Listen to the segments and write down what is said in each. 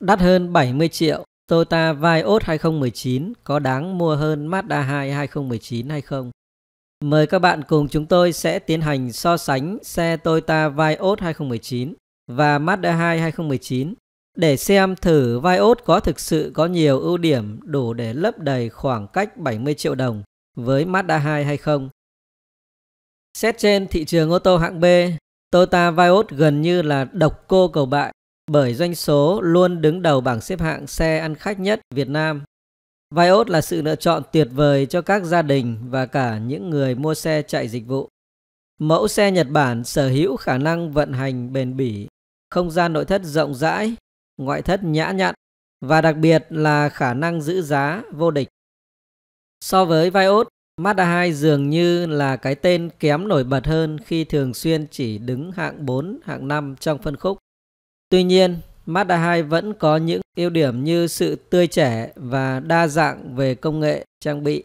Đắt hơn 70 triệu, Toyota Vios 2019 có đáng mua hơn Mazda 2 2019 hay không? Mời các bạn cùng chúng tôi sẽ tiến hành so sánh xe Toyota Vios 2019 và Mazda 2 2019 để xem thử Vios có thực sự có nhiều ưu điểm đủ để lấp đầy khoảng cách 70 triệu đồng với Mazda 2 hay không. Xét trên thị trường ô tô hạng B, Toyota Vios gần như là độc cô cầu bại bởi doanh số luôn đứng đầu bảng xếp hạng xe ăn khách nhất Việt Nam. Vios là sự lựa chọn tuyệt vời cho các gia đình và cả những người mua xe chạy dịch vụ. Mẫu xe Nhật Bản sở hữu khả năng vận hành bền bỉ, không gian nội thất rộng rãi, ngoại thất nhã nhặn và đặc biệt là khả năng giữ giá vô địch. So với Vios, Mazda 2 dường như là cái tên kém nổi bật hơn khi thường xuyên chỉ đứng hạng 4, hạng 5 trong phân khúc Tuy nhiên, Mazda 2 vẫn có những ưu điểm như sự tươi trẻ và đa dạng về công nghệ, trang bị.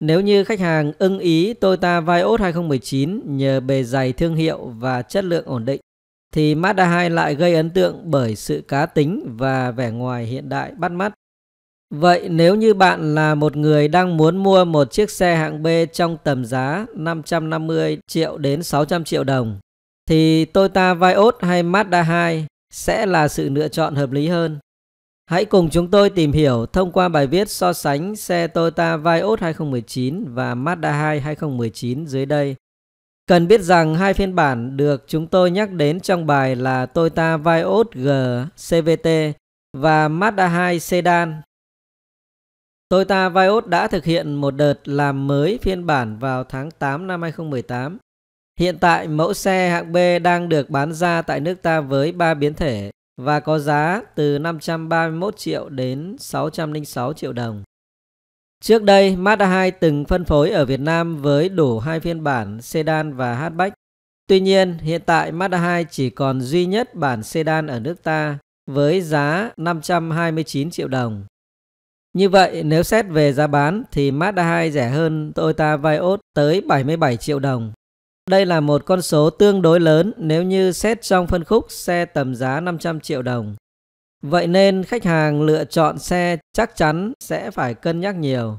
Nếu như khách hàng ưng ý Toyota Vios 2019 nhờ bề dày thương hiệu và chất lượng ổn định, thì Mazda 2 lại gây ấn tượng bởi sự cá tính và vẻ ngoài hiện đại bắt mắt. Vậy nếu như bạn là một người đang muốn mua một chiếc xe hạng B trong tầm giá 550 triệu đến 600 triệu đồng thì Toyota Vios hay Mazda 2 sẽ là sự lựa chọn hợp lý hơn. Hãy cùng chúng tôi tìm hiểu thông qua bài viết so sánh xe Toyota Vios 2019 và Mazda 2 2019 dưới đây. Cần biết rằng hai phiên bản được chúng tôi nhắc đến trong bài là Toyota Vios G CVT và Mazda 2 Sedan. Toyota Vios đã thực hiện một đợt làm mới phiên bản vào tháng 8 năm 2018 Hiện tại mẫu xe hạng B đang được bán ra tại nước ta với 3 biến thể và có giá từ 531 triệu đến 606 triệu đồng. Trước đây, Mazda 2 từng phân phối ở Việt Nam với đủ hai phiên bản sedan và hatchback. Tuy nhiên, hiện tại Mazda 2 chỉ còn duy nhất bản sedan ở nước ta với giá 529 triệu đồng. Như vậy, nếu xét về giá bán thì Mazda 2 rẻ hơn Toyota Vios tới 77 triệu đồng đây là một con số tương đối lớn nếu như xét trong phân khúc xe tầm giá 500 triệu đồng. Vậy nên khách hàng lựa chọn xe chắc chắn sẽ phải cân nhắc nhiều.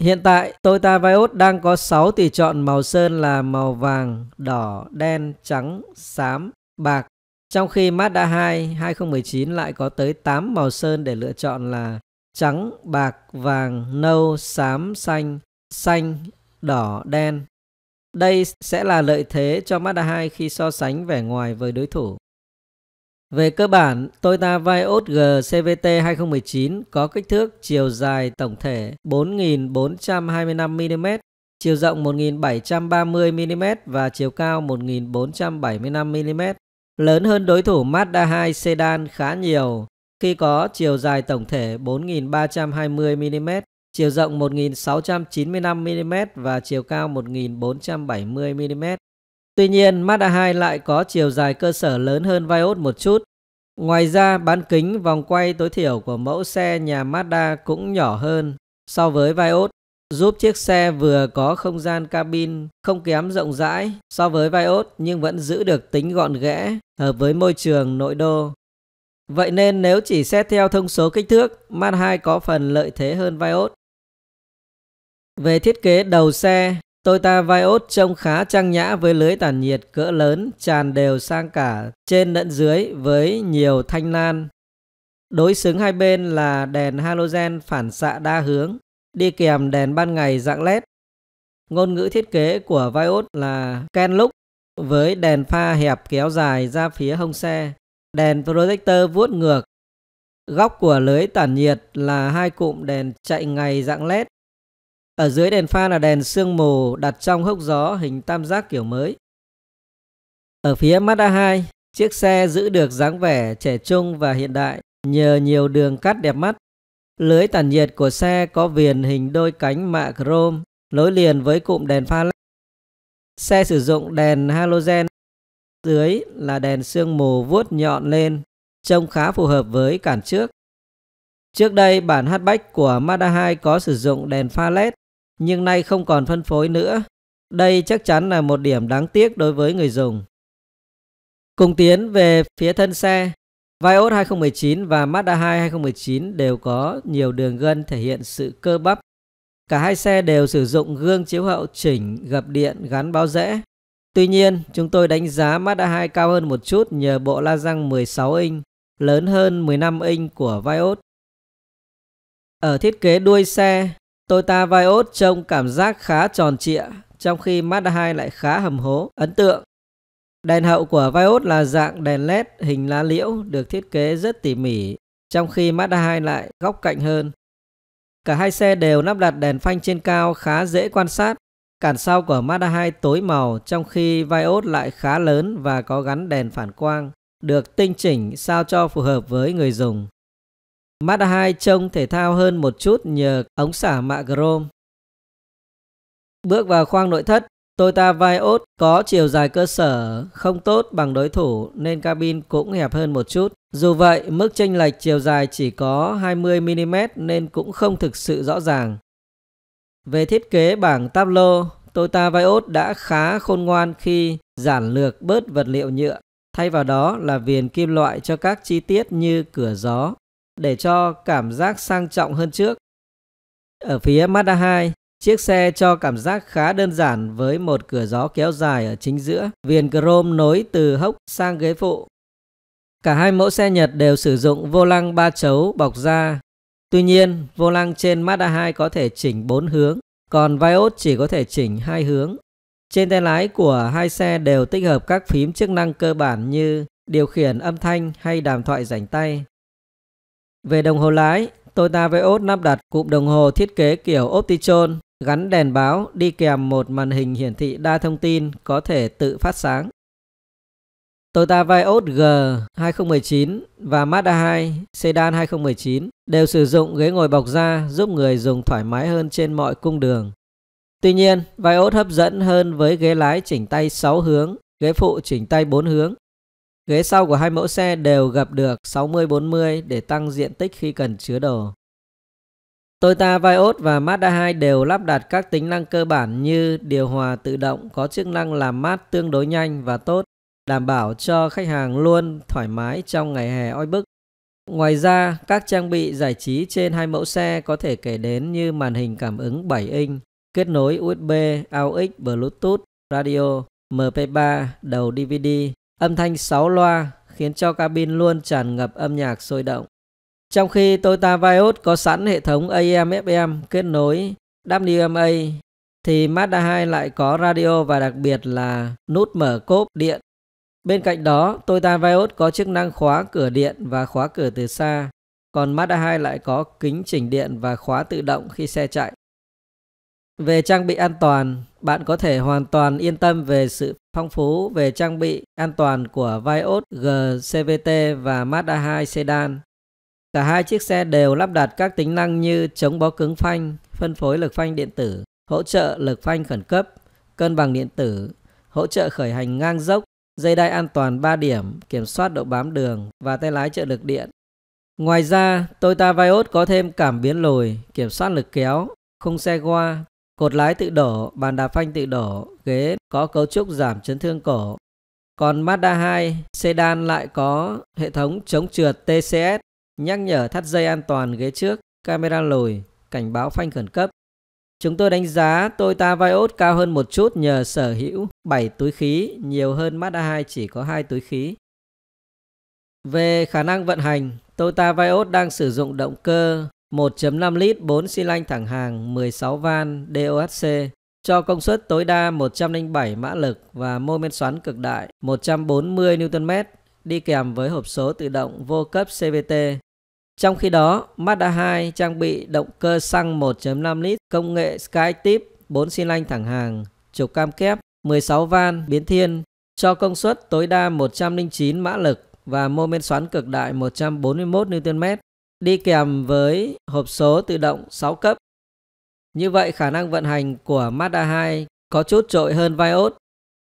Hiện tại, Toyota Vios đang có 6 tùy chọn màu sơn là màu vàng, đỏ, đen, trắng, xám, bạc. Trong khi Mazda 2 2019 lại có tới 8 màu sơn để lựa chọn là trắng, bạc, vàng, nâu, xám, xanh, xanh, đỏ, đen. Đây sẽ là lợi thế cho Mazda 2 khi so sánh vẻ ngoài với đối thủ. Về cơ bản, Toyota Vios G CVT 2019 có kích thước chiều dài tổng thể 4.425mm, chiều rộng 1.730mm và chiều cao 1.475mm. Lớn hơn đối thủ Mazda 2 sedan khá nhiều khi có chiều dài tổng thể 4.320mm chiều rộng 1.695mm và chiều cao 1.470mm. Tuy nhiên, Mazda 2 lại có chiều dài cơ sở lớn hơn Vios một chút. Ngoài ra, bán kính vòng quay tối thiểu của mẫu xe nhà Mazda cũng nhỏ hơn so với Vios, giúp chiếc xe vừa có không gian cabin không kém rộng rãi so với Vios nhưng vẫn giữ được tính gọn ghẽ hợp với môi trường nội đô. Vậy nên nếu chỉ xét theo thông số kích thước, Mazda 2 có phần lợi thế hơn Vios về thiết kế đầu xe, Toyota Vios trông khá trang nhã với lưới tản nhiệt cỡ lớn tràn đều sang cả trên lẫn dưới với nhiều thanh lan. Đối xứng hai bên là đèn halogen phản xạ đa hướng, đi kèm đèn ban ngày dạng LED. Ngôn ngữ thiết kế của Vios là Ken với đèn pha hẹp kéo dài ra phía hông xe, đèn projector vuốt ngược. Góc của lưới tản nhiệt là hai cụm đèn chạy ngày dạng LED ở dưới đèn pha là đèn sương mù đặt trong hốc gió hình tam giác kiểu mới. Ở phía Mazda 2, chiếc xe giữ được dáng vẻ trẻ trung và hiện đại nhờ nhiều đường cắt đẹp mắt. Lưới tản nhiệt của xe có viền hình đôi cánh mạ chrome nối liền với cụm đèn pha LED. Xe sử dụng đèn halogen, dưới là đèn sương mù vuốt nhọn lên, trông khá phù hợp với cản trước. Trước đây bản hatchback của Mazda 2 có sử dụng đèn pha LED nhưng nay không còn phân phối nữa. Đây chắc chắn là một điểm đáng tiếc đối với người dùng. Cùng tiến về phía thân xe, Vios 2019 và Mazda 2 2019 đều có nhiều đường gân thể hiện sự cơ bắp. Cả hai xe đều sử dụng gương chiếu hậu chỉnh, gập điện, gắn báo rẽ. Tuy nhiên, chúng tôi đánh giá Mazda 2 cao hơn một chút nhờ bộ la răng 16 inch, lớn hơn 15 inch của Vios. Ở thiết kế đuôi xe, Toyota Vios trông cảm giác khá tròn trịa, trong khi Mazda 2 lại khá hầm hố, ấn tượng. Đèn hậu của Vios là dạng đèn LED hình lá liễu được thiết kế rất tỉ mỉ, trong khi Mazda 2 lại góc cạnh hơn. Cả hai xe đều lắp đặt đèn phanh trên cao khá dễ quan sát. Cản sau của Mazda 2 tối màu trong khi Vios lại khá lớn và có gắn đèn phản quang, được tinh chỉnh sao cho phù hợp với người dùng. Mazda 2 trông thể thao hơn một chút nhờ ống xả mạ chrome. Bước vào khoang nội thất, Toyota Vios có chiều dài cơ sở không tốt bằng đối thủ nên cabin cũng hẹp hơn một chút. Dù vậy, mức chênh lệch chiều dài chỉ có 20mm nên cũng không thực sự rõ ràng. Về thiết kế bảng táp-lô, Toyota Vios đã khá khôn ngoan khi giản lược bớt vật liệu nhựa, thay vào đó là viền kim loại cho các chi tiết như cửa gió, để cho cảm giác sang trọng hơn trước. Ở phía Mazda 2, chiếc xe cho cảm giác khá đơn giản với một cửa gió kéo dài ở chính giữa, viền chrome nối từ hốc sang ghế phụ. Cả hai mẫu xe Nhật đều sử dụng vô lăng ba chấu bọc da. Tuy nhiên, vô lăng trên Mazda 2 có thể chỉnh 4 hướng, còn Vios chỉ có thể chỉnh hai hướng. Trên tay lái của hai xe đều tích hợp các phím chức năng cơ bản như điều khiển âm thanh hay đàm thoại rảnh tay. Về đồng hồ lái, Toyota Vios lắp đặt cụm đồng hồ thiết kế kiểu Optichron gắn đèn báo đi kèm một màn hình hiển thị đa thông tin có thể tự phát sáng. Toyota Vios G 2019 và Mazda 2 Sedan 2019 đều sử dụng ghế ngồi bọc da giúp người dùng thoải mái hơn trên mọi cung đường. Tuy nhiên, Vios hấp dẫn hơn với ghế lái chỉnh tay 6 hướng, ghế phụ chỉnh tay 4 hướng Ghế sau của hai mẫu xe đều gập được 60-40 để tăng diện tích khi cần chứa đồ. Toyota Vios và Mazda 2 đều lắp đặt các tính năng cơ bản như điều hòa tự động có chức năng làm mát tương đối nhanh và tốt, đảm bảo cho khách hàng luôn thoải mái trong ngày hè oi bức. Ngoài ra, các trang bị giải trí trên hai mẫu xe có thể kể đến như màn hình cảm ứng 7 inch, kết nối USB, AUX, Bluetooth, radio, MP3, đầu DVD, Âm thanh sáu loa khiến cho cabin luôn tràn ngập âm nhạc sôi động. Trong khi Toyota Vios có sẵn hệ thống AM FM kết nối WMA thì Mazda 2 lại có radio và đặc biệt là nút mở cốp điện. Bên cạnh đó, Toyota Vios có chức năng khóa cửa điện và khóa cửa từ xa, còn Mazda 2 lại có kính chỉnh điện và khóa tự động khi xe chạy. Về trang bị an toàn, bạn có thể hoàn toàn yên tâm về sự phong phú về trang bị an toàn của Vios GCVT và Mazda 2 sedan. Cả hai chiếc xe đều lắp đặt các tính năng như chống bó cứng phanh, phân phối lực phanh điện tử, hỗ trợ lực phanh khẩn cấp, cân bằng điện tử, hỗ trợ khởi hành ngang dốc, dây đai an toàn 3 điểm, kiểm soát độ bám đường và tay lái trợ lực điện. Ngoài ra, Toyota Vios có thêm cảm biến lồi, kiểm soát lực kéo, khung xe goa, Cột lái tự đổ, bàn đạp phanh tự đổ, ghế có cấu trúc giảm chấn thương cổ. Còn Mazda 2, sedan lại có hệ thống chống trượt TCS, nhắc nhở thắt dây an toàn ghế trước, camera lùi, cảnh báo phanh khẩn cấp. Chúng tôi đánh giá Toyota Vios cao hơn một chút nhờ sở hữu 7 túi khí, nhiều hơn Mazda 2 chỉ có 2 túi khí. Về khả năng vận hành, Toyota Vios đang sử dụng động cơ 1.5 lít 4 xi lanh thẳng hàng 16 van DOHC cho công suất tối đa 107 mã lực và mô men xoắn cực đại 140 Nm đi kèm với hộp số tự động vô cấp CVT. Trong khi đó, Mazda 2 trang bị động cơ xăng 1.5 lít công nghệ Skytip 4 xi lanh thẳng hàng, trục cam kép, 16 van biến thiên cho công suất tối đa 109 mã lực và mô men xoắn cực đại 141 Nm đi kèm với hộp số tự động 6 cấp. Như vậy khả năng vận hành của Mazda 2 có chút trội hơn Vios,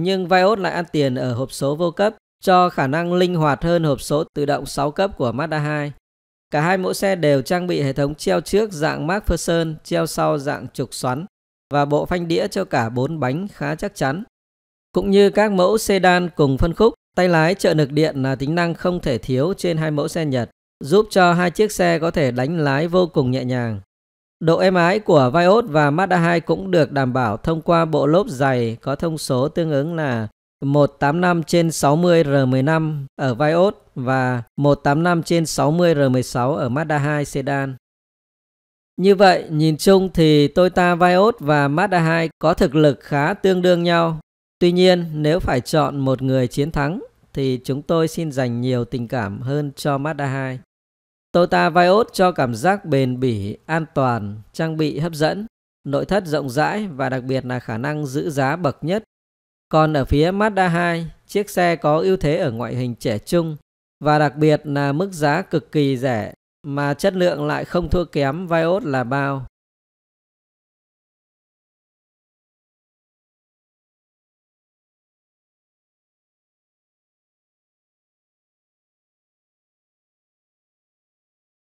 nhưng Vios lại ăn tiền ở hộp số vô cấp cho khả năng linh hoạt hơn hộp số tự động 6 cấp của Mazda 2. Cả hai mẫu xe đều trang bị hệ thống treo trước dạng MacPherson, treo sau dạng trục xoắn và bộ phanh đĩa cho cả 4 bánh khá chắc chắn. Cũng như các mẫu sedan cùng phân khúc, tay lái trợ lực điện là tính năng không thể thiếu trên hai mẫu xe Nhật giúp cho hai chiếc xe có thể đánh lái vô cùng nhẹ nhàng. Độ êm ái của Vios và Mazda 2 cũng được đảm bảo thông qua bộ lốp dày có thông số tương ứng là 185 trên 60 R15 ở Vios và 185 trên 60 R16 ở Mazda 2 sedan. Như vậy, nhìn chung thì Toyota Vios và Mazda 2 có thực lực khá tương đương nhau. Tuy nhiên, nếu phải chọn một người chiến thắng thì chúng tôi xin dành nhiều tình cảm hơn cho Mazda 2. Toyota Vios cho cảm giác bền bỉ, an toàn, trang bị hấp dẫn, nội thất rộng rãi và đặc biệt là khả năng giữ giá bậc nhất. Còn ở phía Mazda 2, chiếc xe có ưu thế ở ngoại hình trẻ trung và đặc biệt là mức giá cực kỳ rẻ mà chất lượng lại không thua kém Vios là bao.